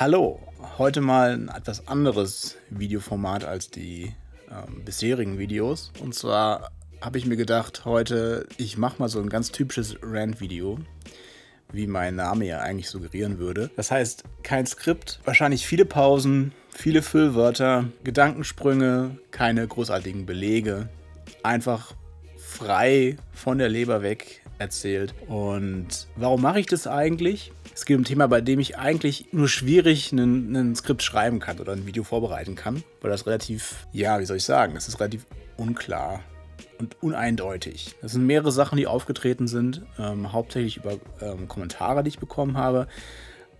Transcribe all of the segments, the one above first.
Hallo, heute mal ein etwas anderes Videoformat als die ähm, bisherigen Videos. Und zwar habe ich mir gedacht, heute, ich mache mal so ein ganz typisches Rant-Video, wie mein Name ja eigentlich suggerieren würde. Das heißt, kein Skript, wahrscheinlich viele Pausen, viele Füllwörter, Gedankensprünge, keine großartigen Belege, einfach frei von der Leber weg erzählt. Und warum mache ich das eigentlich? Es geht um ein Thema, bei dem ich eigentlich nur schwierig ein Skript schreiben kann oder ein Video vorbereiten kann, weil das relativ, ja, wie soll ich sagen, das ist relativ unklar und uneindeutig. Das sind mehrere Sachen, die aufgetreten sind, ähm, hauptsächlich über ähm, Kommentare, die ich bekommen habe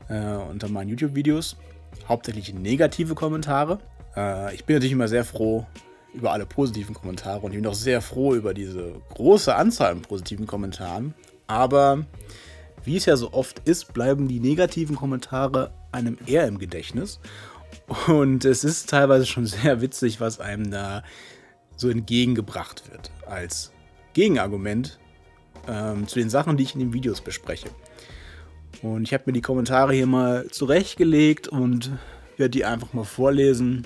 äh, unter meinen YouTube-Videos, hauptsächlich negative Kommentare. Äh, ich bin natürlich immer sehr froh, über alle positiven Kommentare und ich bin auch sehr froh über diese große Anzahl an positiven Kommentaren. Aber wie es ja so oft ist, bleiben die negativen Kommentare einem eher im Gedächtnis. Und es ist teilweise schon sehr witzig, was einem da so entgegengebracht wird als Gegenargument ähm, zu den Sachen, die ich in den Videos bespreche. Und ich habe mir die Kommentare hier mal zurechtgelegt und werde die einfach mal vorlesen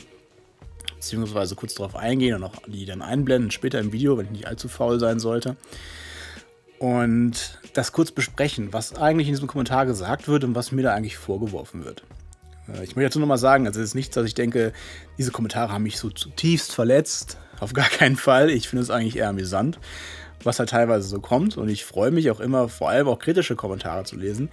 beziehungsweise kurz darauf eingehen und auch die dann einblenden später im Video, wenn ich nicht allzu faul sein sollte. Und das kurz besprechen, was eigentlich in diesem Kommentar gesagt wird und was mir da eigentlich vorgeworfen wird. Äh, ich möchte dazu nochmal sagen, also es ist nichts, dass ich denke, diese Kommentare haben mich so zutiefst verletzt. Auf gar keinen Fall. Ich finde es eigentlich eher amüsant, was da teilweise so kommt. Und ich freue mich auch immer, vor allem auch kritische Kommentare zu lesen.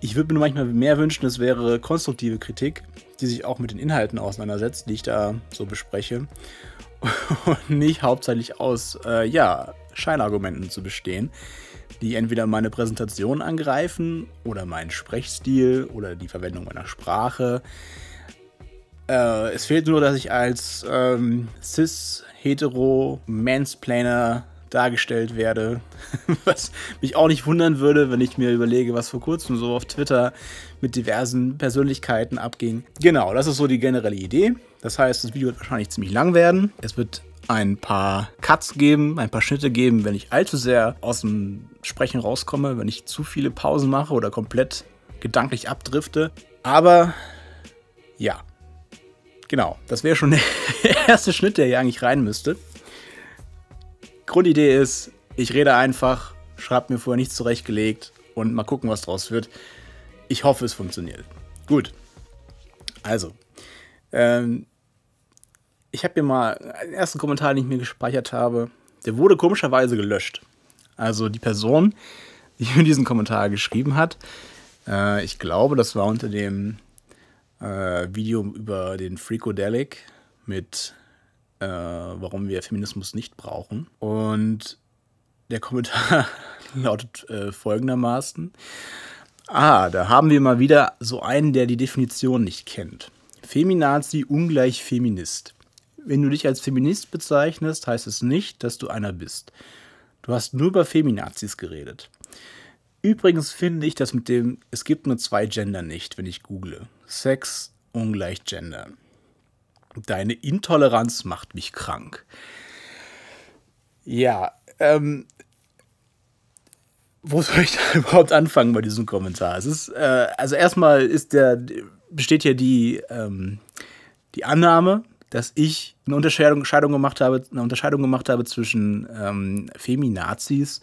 Ich würde mir nur manchmal mehr wünschen, es wäre konstruktive Kritik, die sich auch mit den Inhalten auseinandersetzt, die ich da so bespreche. Und nicht hauptsächlich aus, äh, ja, Scheinargumenten zu bestehen, die entweder meine Präsentation angreifen oder meinen Sprechstil oder die Verwendung meiner Sprache. Äh, es fehlt nur, dass ich als ähm, cis-hetero-Mansplainer dargestellt werde. Was mich auch nicht wundern würde, wenn ich mir überlege, was vor kurzem so auf Twitter mit diversen Persönlichkeiten abging. Genau, das ist so die generelle Idee. Das heißt, das Video wird wahrscheinlich ziemlich lang werden. Es wird ein paar Cuts geben, ein paar Schnitte geben, wenn ich allzu sehr aus dem Sprechen rauskomme, wenn ich zu viele Pausen mache oder komplett gedanklich abdrifte. Aber ja, genau, das wäre schon der erste Schnitt, der hier eigentlich rein müsste. Grundidee ist, ich rede einfach, schreibe mir vorher nichts zurechtgelegt und mal gucken, was draus wird. Ich hoffe, es funktioniert. Gut. Also, ähm, ich habe mir mal einen ersten Kommentar, den ich mir gespeichert habe. Der wurde komischerweise gelöscht. Also die Person, die mir diesen Kommentar geschrieben hat, äh, ich glaube, das war unter dem äh, Video über den Freakodelic mit äh, warum wir Feminismus nicht brauchen. Und der Kommentar lautet äh, folgendermaßen. Ah, da haben wir mal wieder so einen, der die Definition nicht kennt. Feminazi ungleich Feminist. Wenn du dich als Feminist bezeichnest, heißt es nicht, dass du einer bist. Du hast nur über Feminazis geredet. Übrigens finde ich das mit dem, es gibt nur zwei Gender nicht, wenn ich google. Sex ungleich Gender. Deine Intoleranz macht mich krank. Ja, ähm, wo soll ich da überhaupt anfangen bei diesem Kommentar? Es ist, äh, also erstmal ist der, besteht ja die, ähm, die Annahme, dass ich eine Unterscheidung, Unterscheidung, gemacht habe, eine Unterscheidung gemacht habe zwischen ähm, Feminazis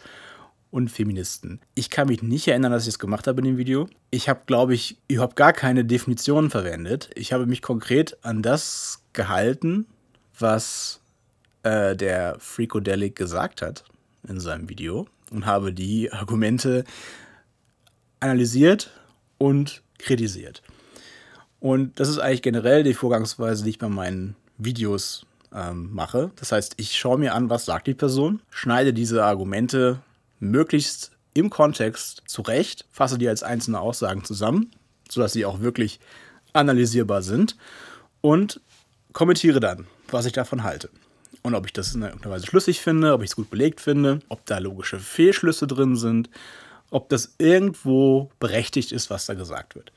und Feministen. Ich kann mich nicht erinnern, dass ich das gemacht habe in dem Video. Ich habe, glaube ich, überhaupt gar keine Definitionen verwendet. Ich habe mich konkret an das gehalten, was äh, der Freakodelic gesagt hat in seinem Video und habe die Argumente analysiert und kritisiert. Und das ist eigentlich generell die Vorgangsweise, die ich bei meinen Videos ähm, mache. Das heißt, ich schaue mir an, was sagt die Person, schneide diese Argumente möglichst im Kontext zurecht, fasse die als einzelne Aussagen zusammen, sodass sie auch wirklich analysierbar sind und kommentiere dann, was ich davon halte. Und ob ich das in irgendeiner Weise schlüssig finde, ob ich es gut belegt finde, ob da logische Fehlschlüsse drin sind, ob das irgendwo berechtigt ist, was da gesagt wird.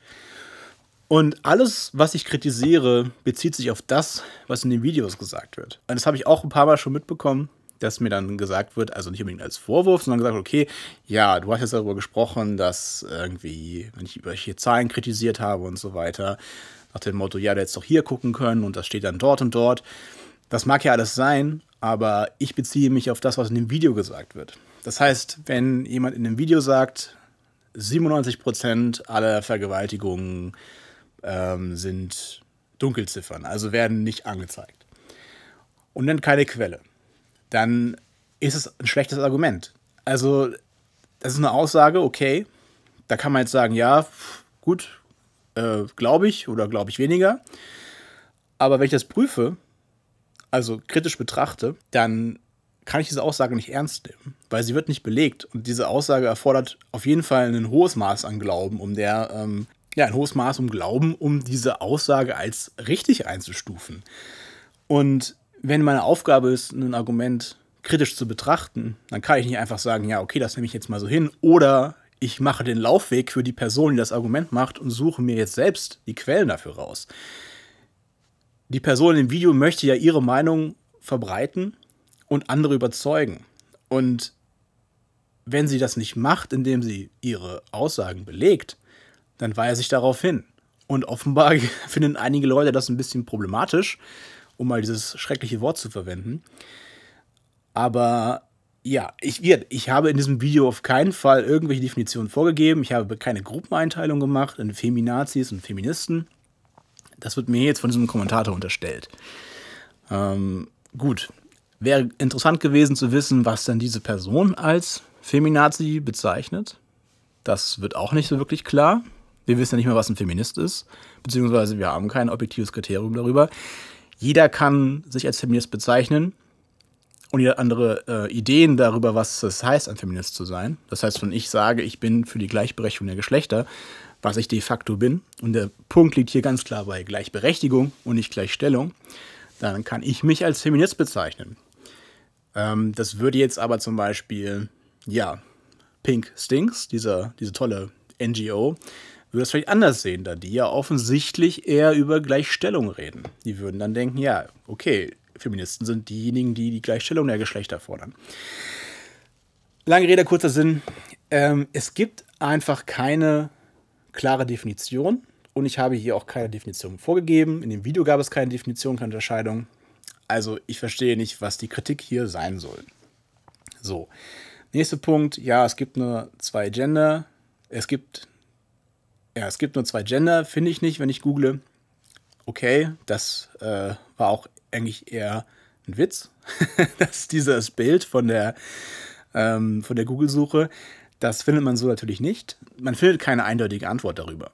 Und alles, was ich kritisiere, bezieht sich auf das, was in den Videos gesagt wird. Und das habe ich auch ein paar Mal schon mitbekommen, dass mir dann gesagt wird, also nicht unbedingt als Vorwurf, sondern gesagt, okay, ja, du hast jetzt darüber gesprochen, dass irgendwie, wenn ich über hier Zahlen kritisiert habe und so weiter, nach dem Motto, ja, du hättest doch hier gucken können und das steht dann dort und dort. Das mag ja alles sein, aber ich beziehe mich auf das, was in dem Video gesagt wird. Das heißt, wenn jemand in dem Video sagt, 97% aller Vergewaltigungen ähm, sind Dunkelziffern, also werden nicht angezeigt. Und nennt keine Quelle dann ist es ein schlechtes Argument. Also, das ist eine Aussage, okay, da kann man jetzt sagen, ja, gut, äh, glaube ich oder glaube ich weniger. Aber wenn ich das prüfe, also kritisch betrachte, dann kann ich diese Aussage nicht ernst nehmen, weil sie wird nicht belegt. Und diese Aussage erfordert auf jeden Fall ein hohes Maß an Glauben, um der, ähm, ja, ein hohes Maß um Glauben, um diese Aussage als richtig einzustufen. Und wenn meine Aufgabe ist, ein Argument kritisch zu betrachten, dann kann ich nicht einfach sagen, ja, okay, das nehme ich jetzt mal so hin. Oder ich mache den Laufweg für die Person, die das Argument macht und suche mir jetzt selbst die Quellen dafür raus. Die Person im Video möchte ja ihre Meinung verbreiten und andere überzeugen. Und wenn sie das nicht macht, indem sie ihre Aussagen belegt, dann weise ich darauf hin. Und offenbar finden einige Leute das ein bisschen problematisch um mal dieses schreckliche Wort zu verwenden. Aber ja, ich, ich habe in diesem Video auf keinen Fall irgendwelche Definitionen vorgegeben. Ich habe keine Gruppeneinteilung gemacht in Feminazis und Feministen. Das wird mir jetzt von diesem Kommentator unterstellt. Ähm, gut, wäre interessant gewesen zu wissen, was denn diese Person als Feminazi bezeichnet. Das wird auch nicht so wirklich klar. Wir wissen ja nicht mehr, was ein Feminist ist, beziehungsweise wir haben kein objektives Kriterium darüber jeder kann sich als Feminist bezeichnen und jeder andere äh, Ideen darüber, was es heißt, ein Feminist zu sein. Das heißt, wenn ich sage, ich bin für die Gleichberechtigung der Geschlechter, was ich de facto bin, und der Punkt liegt hier ganz klar bei Gleichberechtigung und nicht Gleichstellung, dann kann ich mich als Feminist bezeichnen. Ähm, das würde jetzt aber zum Beispiel, ja, Pink Stinks, dieser, diese tolle NGO, würde das vielleicht anders sehen, da die ja offensichtlich eher über Gleichstellung reden. Die würden dann denken, ja, okay, Feministen sind diejenigen, die die Gleichstellung der Geschlechter fordern. Lange Rede, kurzer Sinn. Ähm, es gibt einfach keine klare Definition und ich habe hier auch keine Definition vorgegeben. In dem Video gab es keine Definition, keine Unterscheidung. Also ich verstehe nicht, was die Kritik hier sein soll. So, nächster Punkt. Ja, es gibt nur zwei Gender. Es gibt ja, es gibt nur zwei Gender, finde ich nicht, wenn ich google. Okay, das äh, war auch eigentlich eher ein Witz, dass dieses Bild von der, ähm, von der Google-Suche, das findet man so natürlich nicht. Man findet keine eindeutige Antwort darüber,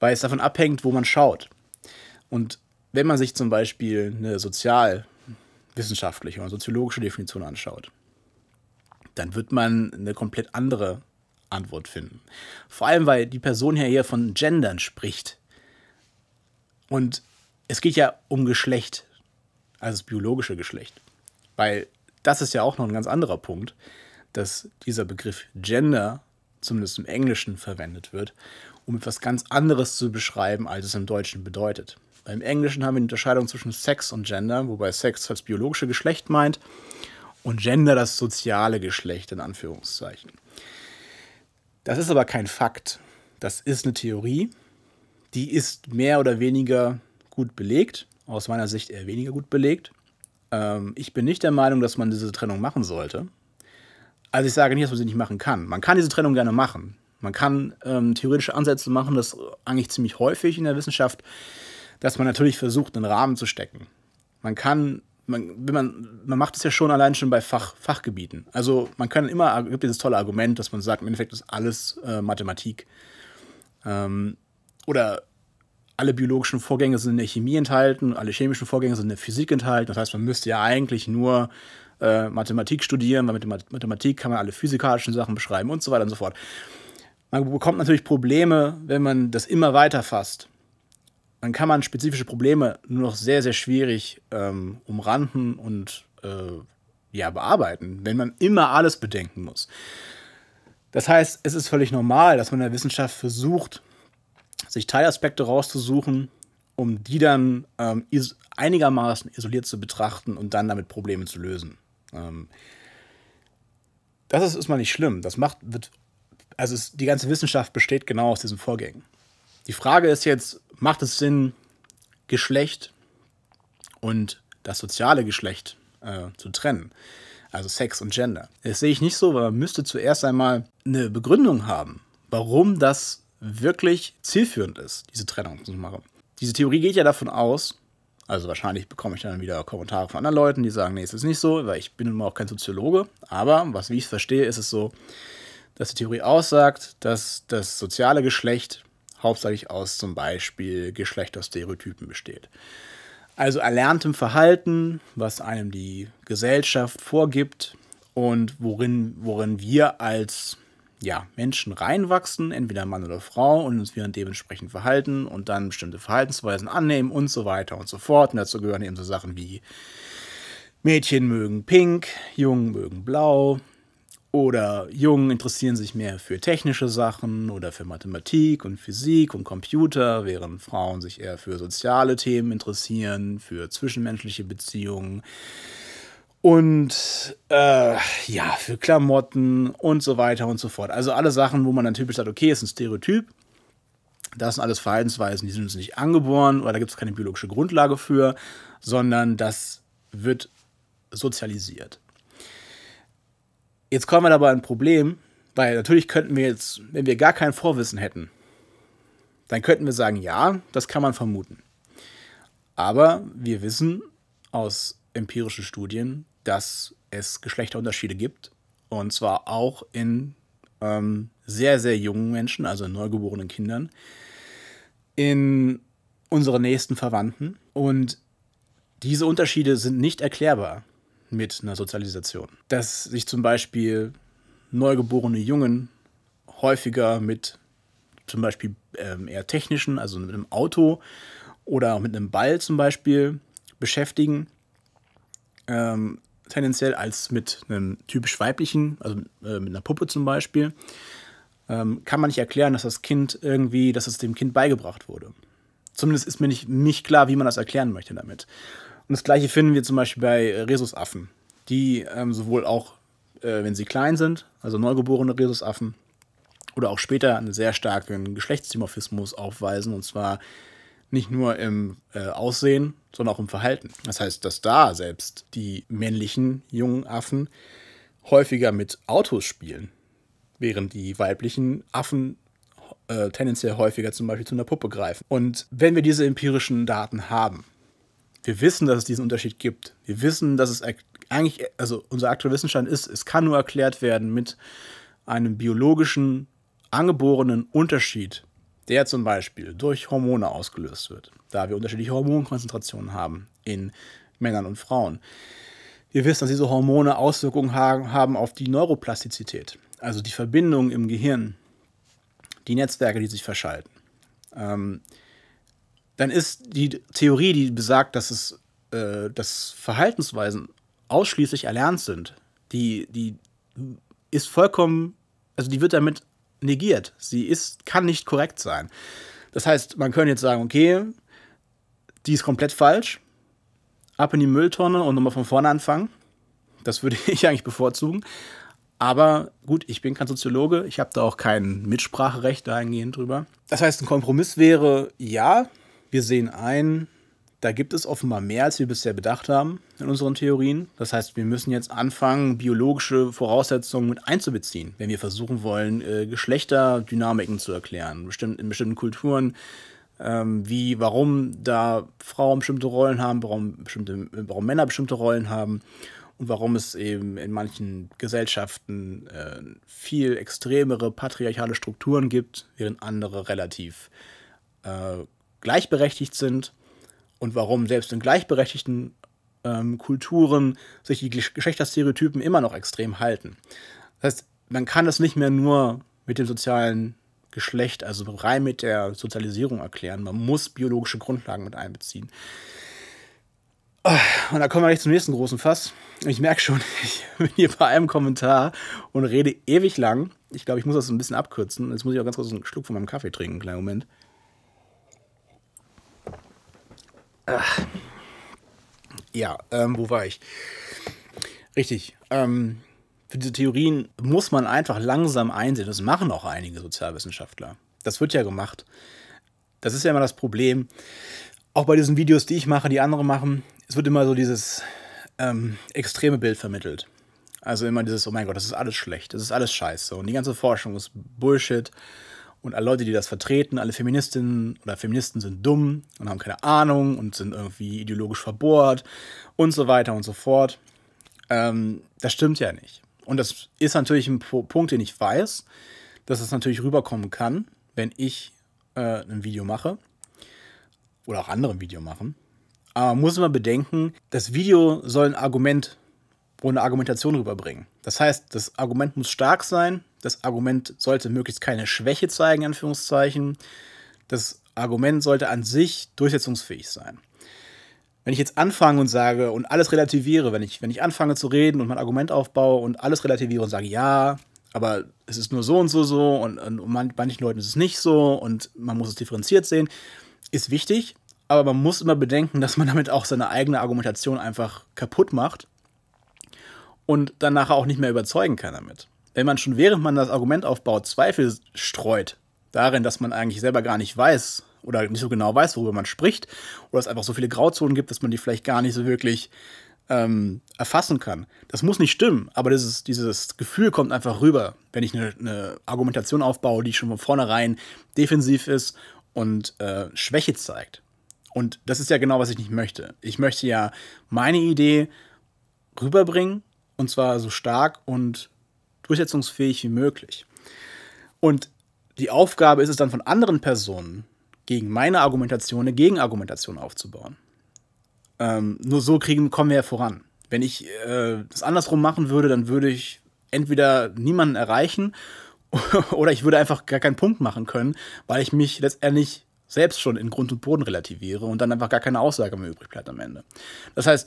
weil es davon abhängt, wo man schaut. Und wenn man sich zum Beispiel eine sozialwissenschaftliche oder soziologische Definition anschaut, dann wird man eine komplett andere Antwort finden. Vor allem, weil die Person hier, hier von Gendern spricht. Und es geht ja um Geschlecht, also das biologische Geschlecht. Weil das ist ja auch noch ein ganz anderer Punkt, dass dieser Begriff Gender, zumindest im Englischen, verwendet wird, um etwas ganz anderes zu beschreiben, als es im Deutschen bedeutet. Im Englischen haben wir eine Unterscheidung zwischen Sex und Gender, wobei Sex das biologische Geschlecht meint und Gender das soziale Geschlecht in Anführungszeichen. Das ist aber kein Fakt. Das ist eine Theorie. Die ist mehr oder weniger gut belegt. Aus meiner Sicht eher weniger gut belegt. Ähm, ich bin nicht der Meinung, dass man diese Trennung machen sollte. Also ich sage nicht, dass man sie nicht machen kann. Man kann diese Trennung gerne machen. Man kann ähm, theoretische Ansätze machen, das eigentlich ziemlich häufig in der Wissenschaft, dass man natürlich versucht, einen Rahmen zu stecken. Man kann man, wenn man, man macht es ja schon allein schon bei Fach, Fachgebieten. Also man kann immer, es gibt dieses tolle Argument, dass man sagt, im Endeffekt ist alles äh, Mathematik. Ähm, oder alle biologischen Vorgänge sind in der Chemie enthalten, alle chemischen Vorgänge sind in der Physik enthalten. Das heißt, man müsste ja eigentlich nur äh, Mathematik studieren, weil mit der Mathematik kann man alle physikalischen Sachen beschreiben und so weiter und so fort. Man bekommt natürlich Probleme, wenn man das immer weiter fasst dann kann man spezifische Probleme nur noch sehr, sehr schwierig ähm, umranden und äh, ja, bearbeiten, wenn man immer alles bedenken muss. Das heißt, es ist völlig normal, dass man in der Wissenschaft versucht, sich Teilaspekte rauszusuchen, um die dann ähm, is einigermaßen isoliert zu betrachten und dann damit Probleme zu lösen. Ähm, das ist, ist mal nicht schlimm. Das macht, wird, also es, die ganze Wissenschaft besteht genau aus diesen Vorgängen. Die Frage ist jetzt, macht es Sinn, Geschlecht und das soziale Geschlecht äh, zu trennen. Also Sex und Gender. Das sehe ich nicht so, weil man müsste zuerst einmal eine Begründung haben, warum das wirklich zielführend ist, diese Trennung zu machen. Diese Theorie geht ja davon aus, also wahrscheinlich bekomme ich dann wieder Kommentare von anderen Leuten, die sagen, nee, es ist nicht so, weil ich bin immer auch kein Soziologe. Aber was wie ich es verstehe, ist es so, dass die Theorie aussagt, dass das soziale Geschlecht hauptsächlich aus zum Beispiel Geschlechterstereotypen besteht. Also erlerntem Verhalten, was einem die Gesellschaft vorgibt und worin, worin wir als ja, Menschen reinwachsen, entweder Mann oder Frau, und uns wir dementsprechend verhalten und dann bestimmte Verhaltensweisen annehmen und so weiter und so fort. Und dazu gehören eben so Sachen wie Mädchen mögen pink, Jungen mögen blau, oder Jungen interessieren sich mehr für technische Sachen oder für Mathematik und Physik und Computer, während Frauen sich eher für soziale Themen interessieren, für zwischenmenschliche Beziehungen und äh, ja, für Klamotten und so weiter und so fort. Also alle Sachen, wo man dann typisch sagt, okay, ist ein Stereotyp, das sind alles Verhaltensweisen, die sind uns nicht angeboren oder da gibt es keine biologische Grundlage für, sondern das wird sozialisiert. Jetzt kommen wir aber ein Problem, weil natürlich könnten wir jetzt, wenn wir gar kein Vorwissen hätten, dann könnten wir sagen, ja, das kann man vermuten. Aber wir wissen aus empirischen Studien, dass es Geschlechterunterschiede gibt. Und zwar auch in ähm, sehr, sehr jungen Menschen, also in neugeborenen Kindern, in unseren nächsten Verwandten. Und diese Unterschiede sind nicht erklärbar mit einer Sozialisation. Dass sich zum Beispiel neugeborene Jungen häufiger mit zum Beispiel ähm, eher technischen, also mit einem Auto oder mit einem Ball zum Beispiel beschäftigen, ähm, tendenziell als mit einem typisch weiblichen, also äh, mit einer Puppe zum Beispiel, ähm, kann man nicht erklären, dass das Kind irgendwie, dass es dem Kind beigebracht wurde. Zumindest ist mir nicht, nicht klar, wie man das erklären möchte damit. Und das gleiche finden wir zum Beispiel bei Rhesusaffen, die ähm, sowohl auch, äh, wenn sie klein sind, also neugeborene Rhesusaffen, oder auch später einen sehr starken Geschlechtsdimorphismus aufweisen, und zwar nicht nur im äh, Aussehen, sondern auch im Verhalten. Das heißt, dass da selbst die männlichen jungen Affen häufiger mit Autos spielen, während die weiblichen Affen äh, tendenziell häufiger zum Beispiel zu einer Puppe greifen. Und wenn wir diese empirischen Daten haben, wir wissen, dass es diesen Unterschied gibt. Wir wissen, dass es eigentlich, also unser aktueller Wissensstand ist, es kann nur erklärt werden mit einem biologischen, angeborenen Unterschied, der zum Beispiel durch Hormone ausgelöst wird, da wir unterschiedliche Hormonkonzentrationen haben in Männern und Frauen. Wir wissen, dass diese Hormone Auswirkungen haben auf die Neuroplastizität, also die Verbindungen im Gehirn, die Netzwerke, die sich verschalten. Ähm, dann ist die Theorie, die besagt, dass es äh, dass Verhaltensweisen ausschließlich erlernt sind, die, die ist vollkommen, also die wird damit negiert. Sie ist, kann nicht korrekt sein. Das heißt, man könnte jetzt sagen, okay, die ist komplett falsch, ab in die Mülltonne und nochmal von vorne anfangen. Das würde ich eigentlich bevorzugen. Aber gut, ich bin kein Soziologe, ich habe da auch kein Mitspracherecht dahingehend drüber. Das heißt, ein Kompromiss wäre, ja, wir sehen ein, da gibt es offenbar mehr, als wir bisher bedacht haben in unseren Theorien. Das heißt, wir müssen jetzt anfangen, biologische Voraussetzungen mit einzubeziehen, wenn wir versuchen wollen, äh, Geschlechterdynamiken zu erklären. in bestimmten Kulturen, ähm, wie, warum da Frauen bestimmte Rollen haben, warum, bestimmte, warum Männer bestimmte Rollen haben und warum es eben in manchen Gesellschaften äh, viel extremere patriarchale Strukturen gibt, während andere relativ äh, gleichberechtigt sind und warum selbst in gleichberechtigten ähm, Kulturen sich die Geschlechterstereotypen immer noch extrem halten. Das heißt, man kann das nicht mehr nur mit dem sozialen Geschlecht, also rein mit der Sozialisierung erklären. Man muss biologische Grundlagen mit einbeziehen. Und da kommen wir gleich zum nächsten großen Fass. Ich merke schon, ich bin hier bei einem Kommentar und rede ewig lang. Ich glaube, ich muss das ein bisschen abkürzen. Jetzt muss ich auch ganz kurz einen Schluck von meinem Kaffee trinken. einen Kleinen Moment. Ach. Äh, ja, ähm, wo war ich? Richtig. Ähm, für diese Theorien muss man einfach langsam einsehen. Das machen auch einige Sozialwissenschaftler. Das wird ja gemacht. Das ist ja immer das Problem. Auch bei diesen Videos, die ich mache, die andere machen, es wird immer so dieses ähm, extreme Bild vermittelt. Also immer dieses, oh mein Gott, das ist alles schlecht, das ist alles scheiße und die ganze Forschung ist Bullshit und alle Leute, die das vertreten, alle Feministinnen oder Feministen sind dumm und haben keine Ahnung und sind irgendwie ideologisch verbohrt und so weiter und so fort. Ähm, das stimmt ja nicht. Und das ist natürlich ein Punkt, den ich weiß, dass es das natürlich rüberkommen kann, wenn ich äh, ein Video mache oder auch andere ein Video machen. Aber man muss immer bedenken, das Video soll ein Argument sein ohne Argumentation rüberbringen. Das heißt, das Argument muss stark sein, das Argument sollte möglichst keine Schwäche zeigen, in Anführungszeichen. Das Argument sollte an sich durchsetzungsfähig sein. Wenn ich jetzt anfange und sage und alles relativiere, wenn ich, wenn ich anfange zu reden und mein Argument aufbaue und alles relativiere und sage, ja, aber es ist nur so und so so und, und manchen Leuten ist es nicht so und man muss es differenziert sehen, ist wichtig, aber man muss immer bedenken, dass man damit auch seine eigene Argumentation einfach kaputt macht und dann nachher auch nicht mehr überzeugen kann damit. Wenn man schon während man das Argument aufbaut, Zweifel streut darin, dass man eigentlich selber gar nicht weiß oder nicht so genau weiß, worüber man spricht, oder es einfach so viele Grauzonen gibt, dass man die vielleicht gar nicht so wirklich ähm, erfassen kann. Das muss nicht stimmen, aber dieses, dieses Gefühl kommt einfach rüber, wenn ich eine, eine Argumentation aufbaue, die schon von vornherein defensiv ist und äh, Schwäche zeigt. Und das ist ja genau, was ich nicht möchte. Ich möchte ja meine Idee rüberbringen und zwar so stark und durchsetzungsfähig wie möglich. Und die Aufgabe ist es dann von anderen Personen, gegen meine Argumentation eine Gegenargumentation aufzubauen. Ähm, nur so kriegen, kommen wir ja voran. Wenn ich äh, das andersrum machen würde, dann würde ich entweder niemanden erreichen oder ich würde einfach gar keinen Punkt machen können, weil ich mich letztendlich selbst schon in Grund und Boden relativiere und dann einfach gar keine Aussage mehr übrig bleibt am Ende. Das heißt,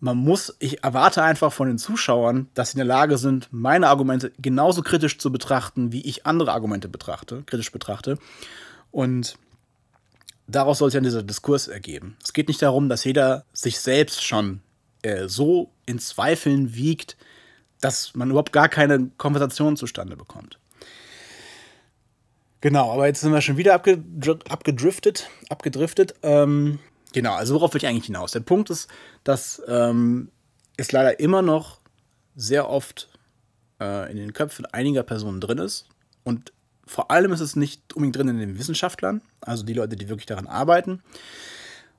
man muss, ich erwarte einfach von den Zuschauern, dass sie in der Lage sind, meine Argumente genauso kritisch zu betrachten, wie ich andere Argumente betrachte, kritisch betrachte. Und daraus soll sich dann dieser Diskurs ergeben. Es geht nicht darum, dass jeder sich selbst schon äh, so in Zweifeln wiegt, dass man überhaupt gar keine Konversation zustande bekommt. Genau, aber jetzt sind wir schon wieder abgedriftet. abgedriftet ähm, Genau, also worauf will ich eigentlich hinaus? Der Punkt ist, dass ähm, es leider immer noch sehr oft äh, in den Köpfen einiger Personen drin ist. Und vor allem ist es nicht unbedingt drin in den Wissenschaftlern, also die Leute, die wirklich daran arbeiten,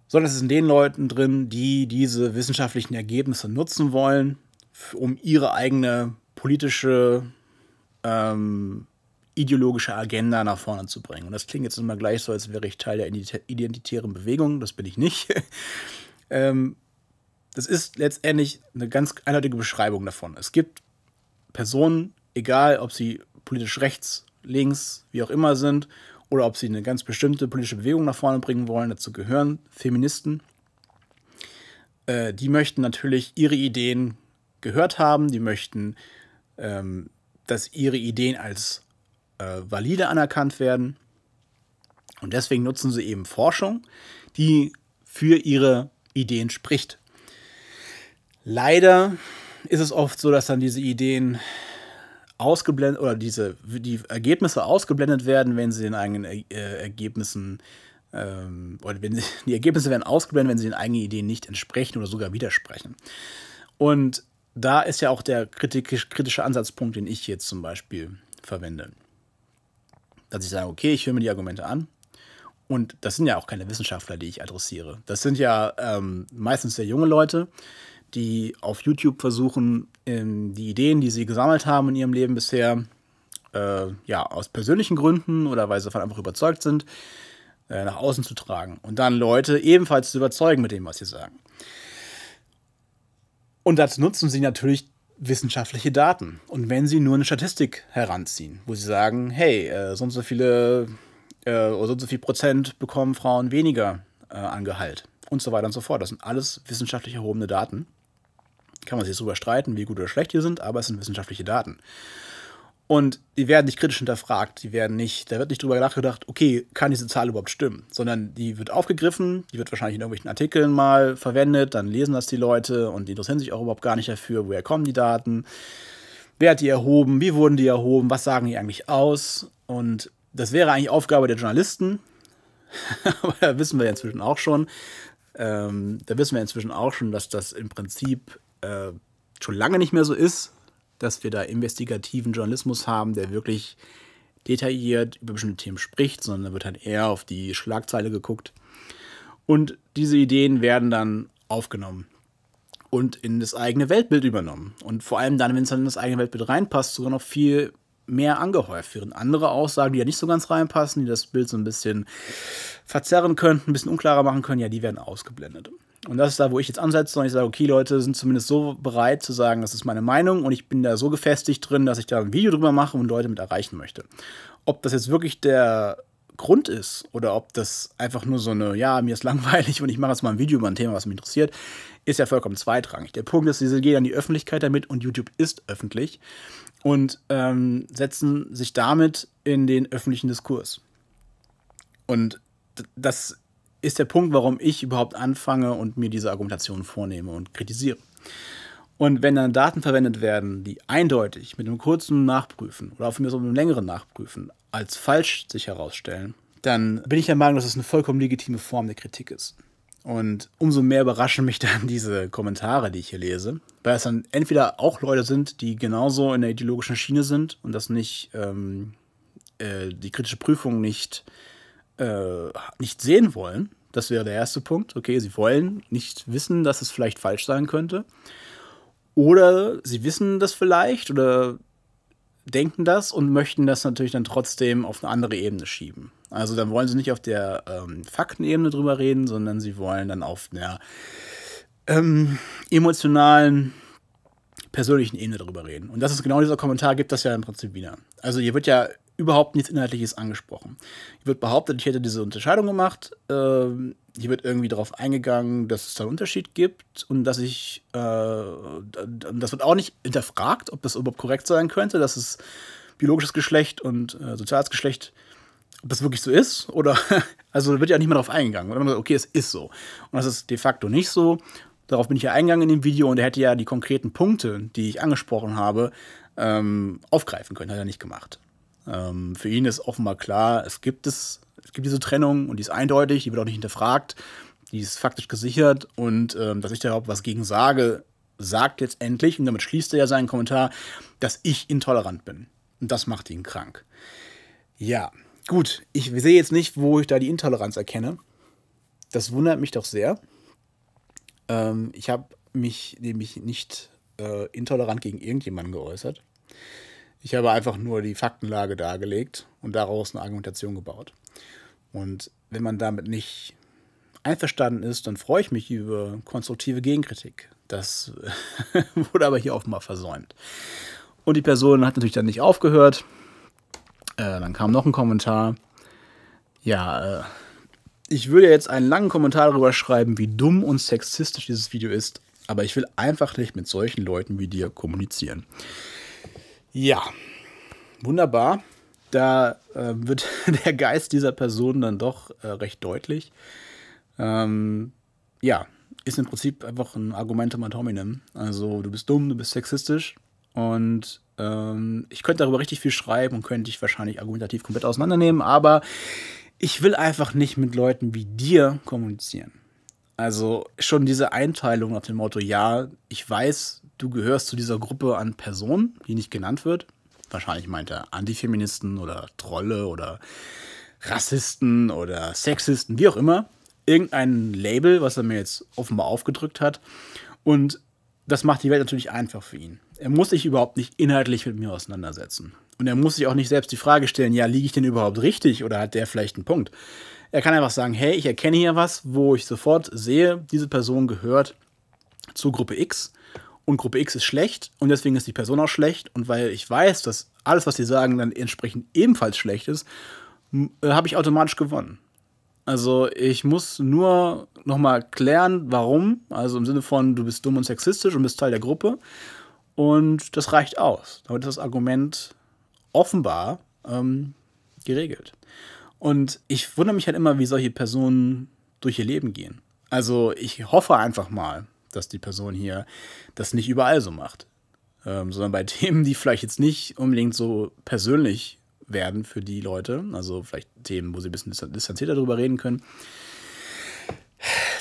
sondern es ist in den Leuten drin, die diese wissenschaftlichen Ergebnisse nutzen wollen, um ihre eigene politische ähm, ideologische Agenda nach vorne zu bringen. Und das klingt jetzt immer gleich so, als wäre ich Teil der identitären Bewegung. Das bin ich nicht. ähm, das ist letztendlich eine ganz eindeutige Beschreibung davon. Es gibt Personen, egal ob sie politisch rechts, links, wie auch immer sind, oder ob sie eine ganz bestimmte politische Bewegung nach vorne bringen wollen, dazu gehören Feministen. Äh, die möchten natürlich ihre Ideen gehört haben, die möchten, ähm, dass ihre Ideen als äh, valide anerkannt werden. Und deswegen nutzen sie eben Forschung, die für ihre Ideen spricht. Leider ist es oft so, dass dann diese Ideen ausgeblendet oder diese die Ergebnisse ausgeblendet werden, wenn sie den eigenen äh, Ergebnissen ähm, oder wenn sie, die Ergebnisse werden ausgeblendet, wenn sie den eigenen Ideen nicht entsprechen oder sogar widersprechen. Und da ist ja auch der kritische Ansatzpunkt, den ich jetzt zum Beispiel verwende dass ich sage, okay, ich höre mir die Argumente an. Und das sind ja auch keine Wissenschaftler, die ich adressiere. Das sind ja ähm, meistens sehr junge Leute, die auf YouTube versuchen, ähm, die Ideen, die sie gesammelt haben in ihrem Leben bisher, äh, ja, aus persönlichen Gründen oder weil sie davon einfach überzeugt sind, äh, nach außen zu tragen. Und dann Leute ebenfalls zu überzeugen mit dem, was sie sagen. Und dazu nutzen sie natürlich wissenschaftliche Daten. Und wenn Sie nur eine Statistik heranziehen, wo Sie sagen, hey, äh, und so viele äh, oder sonst so viel Prozent bekommen Frauen weniger äh, an Gehalt und so weiter und so fort. Das sind alles wissenschaftlich erhobene Daten. Kann man sich darüber streiten, wie gut oder schlecht die sind, aber es sind wissenschaftliche Daten. Und die werden nicht kritisch hinterfragt, die werden nicht, da wird nicht drüber nachgedacht, okay, kann diese Zahl überhaupt stimmen, sondern die wird aufgegriffen, die wird wahrscheinlich in irgendwelchen Artikeln mal verwendet, dann lesen das die Leute und die interessieren sich auch überhaupt gar nicht dafür, woher kommen die Daten, wer hat die erhoben, wie wurden die erhoben, was sagen die eigentlich aus und das wäre eigentlich Aufgabe der Journalisten, aber da wissen wir inzwischen auch schon, ähm, da wissen wir inzwischen auch schon, dass das im Prinzip äh, schon lange nicht mehr so ist, dass wir da investigativen Journalismus haben, der wirklich detailliert über bestimmte Themen spricht, sondern da wird halt eher auf die Schlagzeile geguckt. Und diese Ideen werden dann aufgenommen und in das eigene Weltbild übernommen. Und vor allem dann, wenn es dann in das eigene Weltbild reinpasst, sogar noch viel mehr angehäuft, während andere Aussagen, die ja nicht so ganz reinpassen, die das Bild so ein bisschen verzerren könnten, ein bisschen unklarer machen können, ja, die werden ausgeblendet. Und das ist da, wo ich jetzt ansetze, und ich sage, okay, Leute sind zumindest so bereit zu sagen, das ist meine Meinung und ich bin da so gefestigt drin, dass ich da ein Video drüber mache und Leute mit erreichen möchte. Ob das jetzt wirklich der Grund ist oder ob das einfach nur so eine, ja, mir ist langweilig und ich mache jetzt mal ein Video über ein Thema, was mich interessiert, ist ja vollkommen zweitrangig. Der Punkt ist, diese gehen an die Öffentlichkeit damit und YouTube ist öffentlich und ähm, setzen sich damit in den öffentlichen Diskurs. Und das ist der Punkt, warum ich überhaupt anfange und mir diese Argumentation vornehme und kritisiere. Und wenn dann Daten verwendet werden, die eindeutig mit einem kurzen Nachprüfen oder auch mit einem längeren Nachprüfen als falsch sich herausstellen, dann bin ich der Meinung, dass es das eine vollkommen legitime Form der Kritik ist. Und umso mehr überraschen mich dann diese Kommentare, die ich hier lese, weil es dann entweder auch Leute sind, die genauso in der ideologischen Schiene sind und das nicht ähm, äh, die kritische Prüfung nicht äh, nicht sehen wollen. Das wäre der erste Punkt. Okay, sie wollen nicht wissen, dass es vielleicht falsch sein könnte. Oder sie wissen das vielleicht oder denken das und möchten das natürlich dann trotzdem auf eine andere Ebene schieben. Also dann wollen sie nicht auf der ähm, Faktenebene drüber reden, sondern sie wollen dann auf einer ähm, emotionalen, persönlichen Ebene drüber reden. Und das ist genau dieser Kommentar, gibt das ja im Prinzip wieder. Also hier wird ja überhaupt nichts Inhaltliches angesprochen. Hier wird behauptet, ich hätte diese Unterscheidung gemacht. Ähm, hier wird irgendwie darauf eingegangen, dass es da einen Unterschied gibt und dass ich, äh, das wird auch nicht hinterfragt, ob das überhaupt korrekt sein könnte, dass es biologisches Geschlecht und äh, soziales Geschlecht, ob das wirklich so ist oder, also wird ja nicht mehr darauf eingegangen. Und sagt, okay, es ist so. Und das ist de facto nicht so. Darauf bin ich ja eingegangen in dem Video und er hätte ja die konkreten Punkte, die ich angesprochen habe, ähm, aufgreifen können, hat er nicht gemacht. Ähm, für ihn ist offenbar klar, es gibt es, es gibt diese Trennung und die ist eindeutig, die wird auch nicht hinterfragt, die ist faktisch gesichert und ähm, dass ich da überhaupt was gegen sage, sagt letztendlich, und damit schließt er ja seinen Kommentar, dass ich intolerant bin. Und das macht ihn krank. Ja, gut, ich sehe jetzt nicht, wo ich da die Intoleranz erkenne. Das wundert mich doch sehr. Ähm, ich habe mich nämlich nicht äh, intolerant gegen irgendjemanden geäußert. Ich habe einfach nur die Faktenlage dargelegt und daraus eine Argumentation gebaut. Und wenn man damit nicht einverstanden ist, dann freue ich mich über konstruktive Gegenkritik. Das wurde aber hier offenbar versäumt. Und die Person hat natürlich dann nicht aufgehört. Äh, dann kam noch ein Kommentar. Ja, äh, ich würde jetzt einen langen Kommentar darüber schreiben, wie dumm und sexistisch dieses Video ist, aber ich will einfach nicht mit solchen Leuten wie dir kommunizieren. Ja, wunderbar. Da äh, wird der Geist dieser Person dann doch äh, recht deutlich. Ähm, ja, ist im Prinzip einfach ein Argumentum ad hominem. Also, du bist dumm, du bist sexistisch und ähm, ich könnte darüber richtig viel schreiben und könnte dich wahrscheinlich argumentativ komplett auseinandernehmen, aber ich will einfach nicht mit Leuten wie dir kommunizieren. Also schon diese Einteilung nach dem Motto, ja, ich weiß, du gehörst zu dieser Gruppe an Personen, die nicht genannt wird. Wahrscheinlich meint er Antifeministen oder Trolle oder Rassisten oder Sexisten, wie auch immer. Irgendein Label, was er mir jetzt offenbar aufgedrückt hat. Und das macht die Welt natürlich einfach für ihn. Er muss sich überhaupt nicht inhaltlich mit mir auseinandersetzen. Und er muss sich auch nicht selbst die Frage stellen, ja, liege ich denn überhaupt richtig oder hat der vielleicht einen Punkt? Er kann einfach sagen, hey, ich erkenne hier was, wo ich sofort sehe, diese Person gehört zur Gruppe X und Gruppe X ist schlecht und deswegen ist die Person auch schlecht und weil ich weiß, dass alles, was die sagen, dann entsprechend ebenfalls schlecht ist, äh, habe ich automatisch gewonnen. Also ich muss nur nochmal klären, warum. Also im Sinne von, du bist dumm und sexistisch und bist Teil der Gruppe. Und das reicht aus. Damit ist das Argument offenbar ähm, geregelt. Und ich wundere mich halt immer, wie solche Personen durch ihr Leben gehen. Also ich hoffe einfach mal, dass die Person hier das nicht überall so macht. Ähm, sondern bei Themen, die vielleicht jetzt nicht unbedingt so persönlich werden für die Leute, also vielleicht Themen, wo sie ein bisschen distanzierter darüber reden können,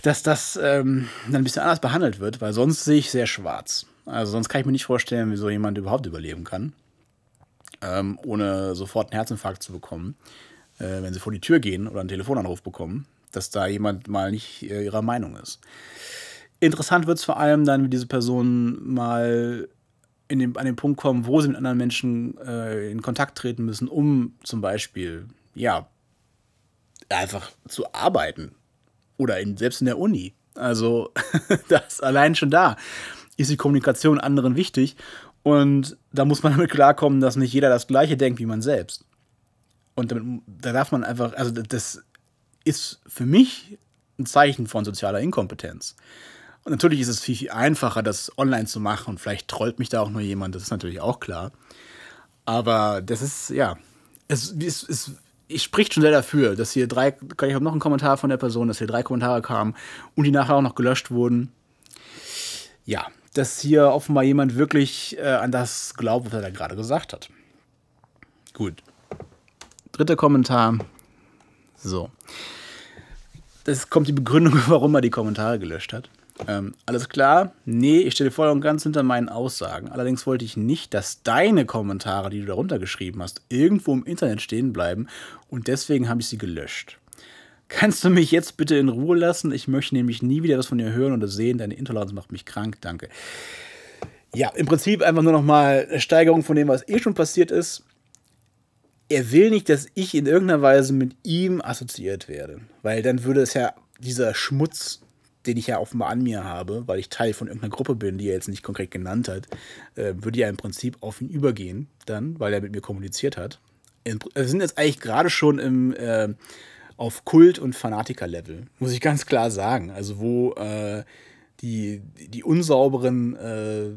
dass das ähm, dann ein bisschen anders behandelt wird, weil sonst sehe ich sehr schwarz. Also sonst kann ich mir nicht vorstellen, wieso jemand überhaupt überleben kann, ähm, ohne sofort einen Herzinfarkt zu bekommen, äh, wenn sie vor die Tür gehen oder einen Telefonanruf bekommen, dass da jemand mal nicht äh, ihrer Meinung ist. Interessant wird es vor allem dann, wie diese Personen mal in dem, an den Punkt kommen, wo sie mit anderen Menschen äh, in Kontakt treten müssen, um zum Beispiel, ja, einfach zu arbeiten. Oder in, selbst in der Uni. Also, das allein schon da ist die Kommunikation anderen wichtig. Und da muss man damit klarkommen, dass nicht jeder das Gleiche denkt wie man selbst. Und damit, da darf man einfach, also das ist für mich ein Zeichen von sozialer Inkompetenz. Und natürlich ist es viel, viel einfacher, das online zu machen. Und vielleicht trollt mich da auch nur jemand, das ist natürlich auch klar. Aber das ist, ja, es, es, es ich spricht schon sehr dafür, dass hier drei, ich habe noch einen Kommentar von der Person, dass hier drei Kommentare kamen und die nachher auch noch gelöscht wurden. Ja, dass hier offenbar jemand wirklich äh, an das glaubt, was er da gerade gesagt hat. Gut. Dritter Kommentar. So. Das kommt die Begründung, warum er die Kommentare gelöscht hat. Ähm, alles klar? Nee, ich stehe voll und ganz hinter meinen Aussagen. Allerdings wollte ich nicht, dass deine Kommentare, die du darunter geschrieben hast, irgendwo im Internet stehen bleiben und deswegen habe ich sie gelöscht. Kannst du mich jetzt bitte in Ruhe lassen? Ich möchte nämlich nie wieder was von dir hören oder sehen. Deine Intoleranz macht mich krank, danke. Ja, im Prinzip einfach nur nochmal eine Steigerung von dem, was eh schon passiert ist. Er will nicht, dass ich in irgendeiner Weise mit ihm assoziiert werde, weil dann würde es ja dieser Schmutz den ich ja offenbar an mir habe, weil ich Teil von irgendeiner Gruppe bin, die er jetzt nicht konkret genannt hat, äh, würde ja im Prinzip auf ihn übergehen, dann, weil er mit mir kommuniziert hat. wir also sind jetzt eigentlich gerade schon im, äh, auf Kult- und Fanatiker-Level, muss ich ganz klar sagen. Also, wo äh, die, die unsauberen, äh,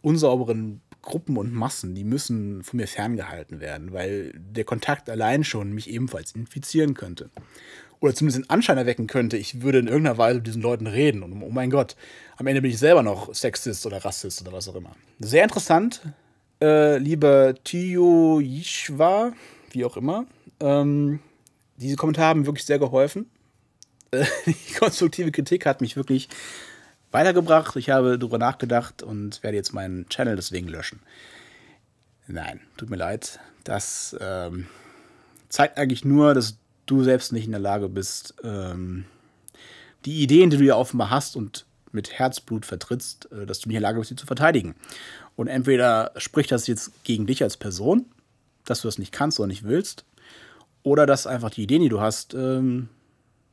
unsauberen Gruppen und Massen, die müssen von mir ferngehalten werden, weil der Kontakt allein schon mich ebenfalls infizieren könnte oder zumindest den Anschein erwecken könnte, ich würde in irgendeiner Weise mit diesen Leuten reden und oh mein Gott, am Ende bin ich selber noch Sexist oder Rassist oder was auch immer. Sehr interessant, äh, lieber Tio Yishwa, wie auch immer. Ähm, diese Kommentare haben wirklich sehr geholfen. Äh, die konstruktive Kritik hat mich wirklich weitergebracht. Ich habe darüber nachgedacht und werde jetzt meinen Channel deswegen löschen. Nein, tut mir leid. Das ähm, zeigt eigentlich nur, dass du selbst nicht in der Lage bist, ähm, die Ideen, die du ja offenbar hast und mit Herzblut vertrittst, äh, dass du nicht in der Lage bist, sie zu verteidigen. Und entweder spricht das jetzt gegen dich als Person, dass du das nicht kannst oder nicht willst, oder dass einfach die Ideen, die du hast, ähm,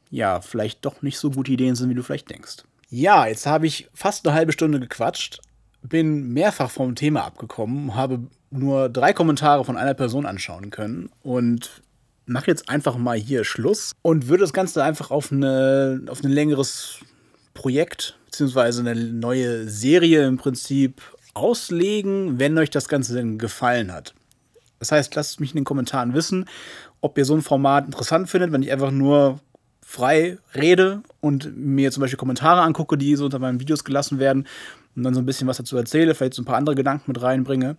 ja, vielleicht doch nicht so gute Ideen sind, wie du vielleicht denkst. Ja, jetzt habe ich fast eine halbe Stunde gequatscht, bin mehrfach vom Thema abgekommen, habe nur drei Kommentare von einer Person anschauen können und mache jetzt einfach mal hier Schluss und würde das Ganze einfach auf, eine, auf ein längeres Projekt beziehungsweise eine neue Serie im Prinzip auslegen, wenn euch das Ganze denn gefallen hat. Das heißt, lasst mich in den Kommentaren wissen, ob ihr so ein Format interessant findet, wenn ich einfach nur frei rede und mir zum Beispiel Kommentare angucke, die so unter meinen Videos gelassen werden und dann so ein bisschen was dazu erzähle, vielleicht so ein paar andere Gedanken mit reinbringe.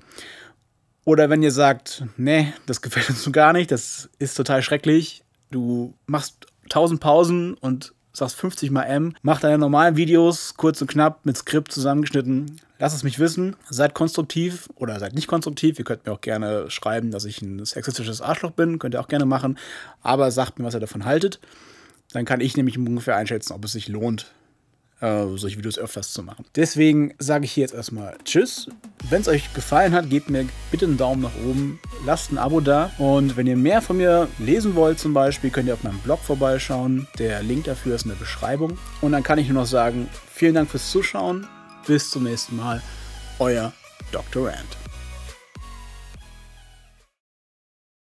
Oder wenn ihr sagt, nee, das gefällt uns so gar nicht, das ist total schrecklich, du machst 1000 Pausen und sagst 50 mal M, mach deine normalen Videos kurz und knapp mit Skript zusammengeschnitten. Lasst es mich wissen, seid konstruktiv oder seid nicht konstruktiv. Ihr könnt mir auch gerne schreiben, dass ich ein sexistisches Arschloch bin, könnt ihr auch gerne machen, aber sagt mir, was ihr davon haltet. Dann kann ich nämlich ungefähr einschätzen, ob es sich lohnt, äh, solche Videos öfters zu machen. Deswegen sage ich hier jetzt erstmal Tschüss. Wenn es euch gefallen hat, gebt mir bitte einen Daumen nach oben, lasst ein Abo da und wenn ihr mehr von mir lesen wollt zum Beispiel, könnt ihr auf meinem Blog vorbeischauen. Der Link dafür ist in der Beschreibung. Und dann kann ich nur noch sagen, vielen Dank fürs Zuschauen. Bis zum nächsten Mal. Euer Dr. Rand.